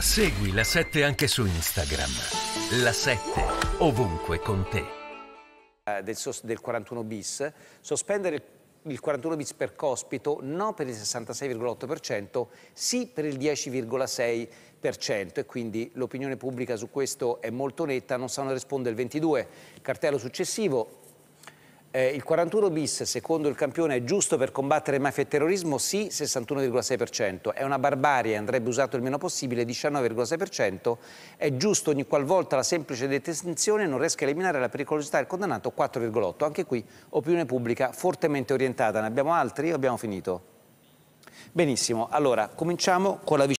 Segui la 7 anche su Instagram. La 7 ovunque con te. Eh, del, del 41 bis, sospendere il il 41 bis per cospito, no per il 66,8%, sì per il 10,6% e quindi l'opinione pubblica su questo è molto netta, non sanno rispondere il 22. Cartello successivo, eh, il 41 bis, secondo il campione, è giusto per combattere mafia e terrorismo? Sì, 61,6%. È una barbarie, andrebbe usato il meno possibile, 19,6%. È giusto ogni qualvolta la semplice detenzione non riesca a eliminare la pericolosità del condannato, 4,8%. Anche qui opinione pubblica fortemente orientata. Ne abbiamo altri o abbiamo finito? Benissimo, allora cominciamo con la vicenda.